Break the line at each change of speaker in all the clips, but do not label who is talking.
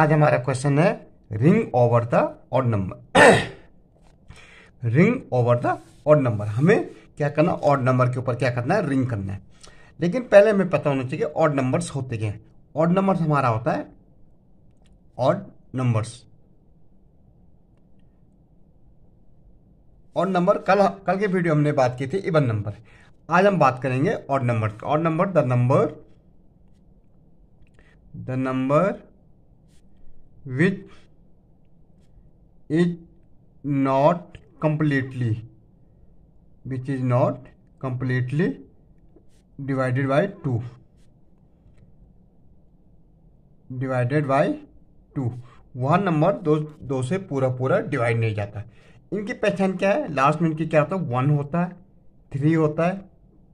आज हमारा क्वेश्चन है ring over the odd number ring over the odd number हमें क्या करना ऑड नंबर के ऊपर क्या करना है रिंग करना है लेकिन पहले हमें पता होना चाहिए ऑड नंबर्स होते क्या हैं ऑड नंबर्स हमारा होता है ऑड नंबर्स ऑड नंबर कल कल के वीडियो हमने बात की थी इवन नंबर आज हम बात करेंगे odd number odd number the number the number which is not completely which is not completely divided by two divided by two वह नंबर दो दो से पूरा पूरा डिवाइड नहीं जाता इनकी पहचान क्या है लास्ट में इनकी क्या होता है वन होता है थ्री होता है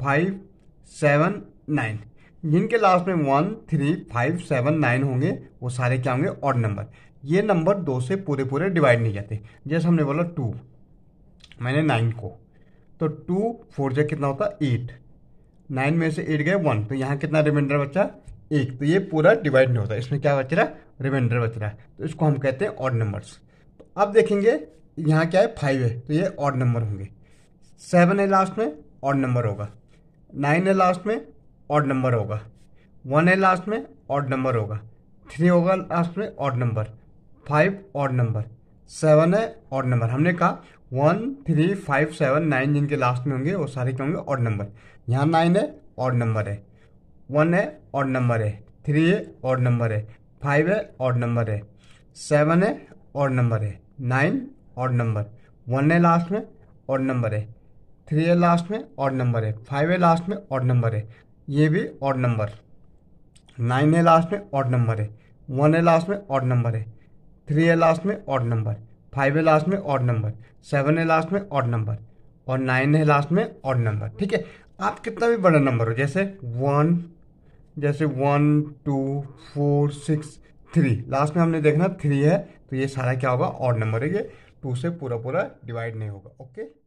फाइव सेवन नाइन जिनके लास्ट में one three five seven nine होंगे वो सारे क्या होंगे ऑड नंबर ये नंबर दो से पूरे पूरे डिवाइड नहीं जाते जैसे हमने बोला टू मैंने नाइन को तो टू फोर जो कितना होता एट नाइन में से एट गए वन तो यहाँ कितना रिमाइंडर बचा एक तो ये पूरा डिवाइड नहीं होता इसमें क्या बच रहा है रिमाइंडर बच रहा है तो इसको हम कहते हैं ऑड नंबर्स तो अब देखेंगे यहाँ क्या है फाइव है तो ये ऑड नंबर होंगे सेवन है लास्ट में ऑड नंबर होगा नाइन है लास्ट में ऑड नंबर होगा वन है लास्ट में ऑड नंबर होगा थ्री होगा लास्ट में odd number five odd number seven है ऑड नंबर हमने कहा one three five seven nine जिनके लास्ट में होंगे वो सारे क्या होंगे ऑड नंबर यहाँ नाइन है ऑड नंबर है वन है ऑड नंबर है थ्री है ऑड नंबर है फाइव है ऑड नंबर है सेवन है ऑड नंबर है नाइन ऑड नंबर वन है लास्ट में ऑड नंबर है थ्री है लास्ट में ऑड नंबर है फाइव है लास्ट में ऑड नंबर है ये भी ऑड नंबर नाइन है लास्ट में ऑड नंबर है वन है लास्ट में ऑड नंबर है थ्री है लास्ट में ऑड नंबर फाइव है लास्ट में ऑड नंबर सेवन है लास्ट में ऑड नंबर और नाइन है लास्ट में ऑड नंबर ठीक है आप कितना भी बड़ा नंबर हो जैसे वन जैसे one two four six three last में हमने देखना थ्री है तो ये सारा क्या होगा ऑड नंबर है ये टू से पूरा पूरा डिवाइड नहीं होगा ओके